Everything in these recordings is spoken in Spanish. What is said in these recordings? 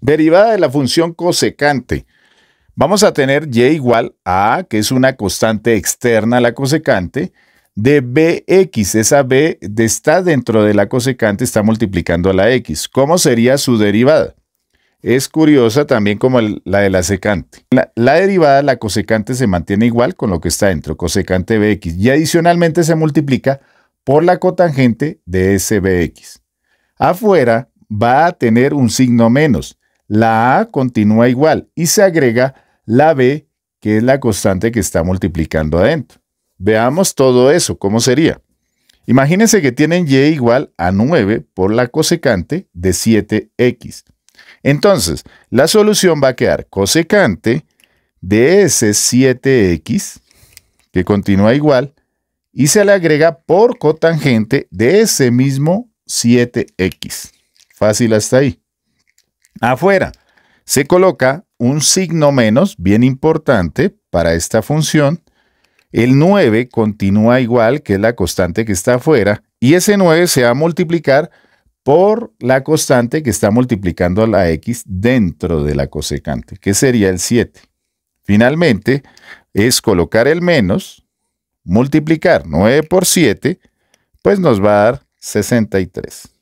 Derivada de la función cosecante. Vamos a tener y igual a, que es una constante externa a la cosecante, de bx. Esa b está dentro de la cosecante, está multiplicando a la x. ¿Cómo sería su derivada? Es curiosa también como la de la secante. La, derivada de la cosecante, se mantiene igual con lo que está dentro, cosecante bx. Y adicionalmente se multiplica por la cotangente de ese bx. Afuera va a tener un signo menos. La A continúa igual y se agrega la B, que es la constante que está multiplicando adentro. Veamos todo eso, ¿cómo sería? Imagínense que tienen y igual a 9 por la cosecante de 7x. Entonces, la solución va a quedar cosecante de ese 7x, que continúa igual, y se le agrega por cotangente de ese mismo 7x. Fácil hasta ahí. Afuera se coloca un signo menos, bien importante para esta función. El 9 continúa igual, que es la constante que está afuera, y ese 9 se va a multiplicar por la constante que está multiplicando a la x dentro de la cosecante, que sería el 7. Finalmente, es colocar el menos, multiplicar 9 por 7, pues nos va a dar 63.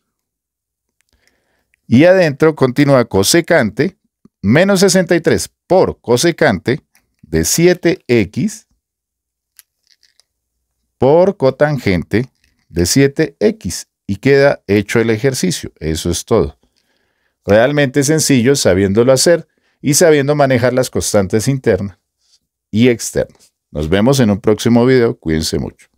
Y adentro continúa cosecante menos 63 por cosecante de 7x por cotangente de 7x y queda hecho el ejercicio. Eso es todo. Realmente sencillo sabiéndolo hacer y sabiendo manejar las constantes internas y externas. Nos vemos en un próximo video. Cuídense mucho.